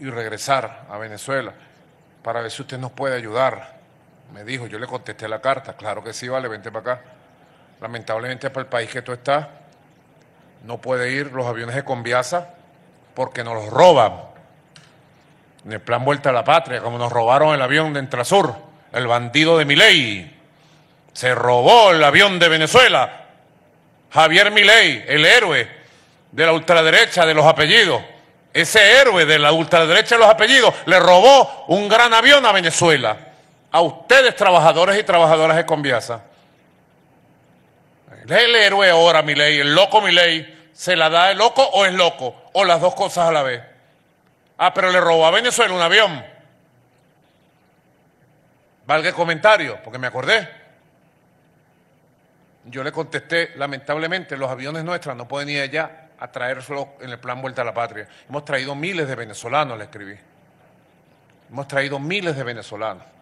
y regresar a Venezuela para ver si usted nos puede ayudar. Me dijo, yo le contesté la carta, claro que sí, vale, vente para acá. Lamentablemente para el país que tú estás, no puede ir los aviones de Conviasa porque nos los roban. En el plan Vuelta a la Patria, como nos robaron el avión de Entrasur, el bandido de Miley. Se robó el avión de Venezuela. Javier Milei, el héroe de la ultraderecha de los apellidos ese héroe de la ultraderecha de los apellidos, le robó un gran avión a Venezuela. A ustedes, trabajadores y trabajadoras de Conviasa. Es el héroe ahora, mi ley, el loco, mi ley. ¿Se la da el loco o es loco? O las dos cosas a la vez. Ah, pero le robó a Venezuela un avión. Valga el comentario, porque me acordé. Yo le contesté, lamentablemente, los aviones nuestros no pueden ir allá a traerlo en el plan Vuelta a la Patria. Hemos traído miles de venezolanos, le escribí. Hemos traído miles de venezolanos.